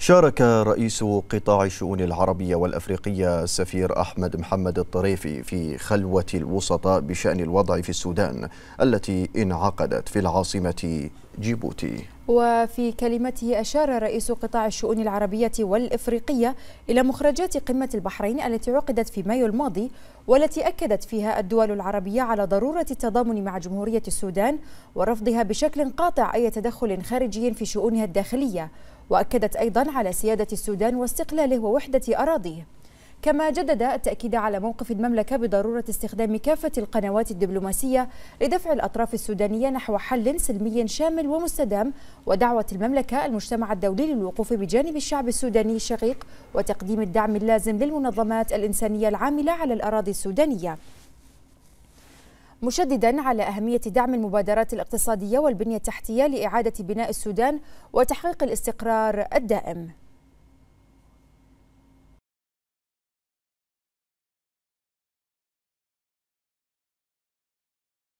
شارك رئيس قطاع الشؤون العربية والأفريقية السفير أحمد محمد الطريفي في خلوة الوسطاء بشأن الوضع في السودان التي انعقدت في العاصمة جيبوتي وفي كلمته أشار رئيس قطاع الشؤون العربية والإفريقية إلى مخرجات قمة البحرين التي عقدت في مايو الماضي والتي أكدت فيها الدول العربية على ضرورة التضامن مع جمهورية السودان ورفضها بشكل قاطع أي تدخل خارجي في شؤونها الداخلية وأكدت أيضا على سيادة السودان واستقلاله ووحدة أراضيه كما جدد التأكيد على موقف المملكة بضرورة استخدام كافة القنوات الدبلوماسية لدفع الأطراف السودانية نحو حل سلمي شامل ومستدام ودعوة المملكة المجتمع الدولي للوقوف بجانب الشعب السوداني الشقيق وتقديم الدعم اللازم للمنظمات الإنسانية العاملة على الأراضي السودانية مشددا على أهمية دعم المبادرات الاقتصادية والبنية التحتية لإعادة بناء السودان وتحقيق الاستقرار الدائم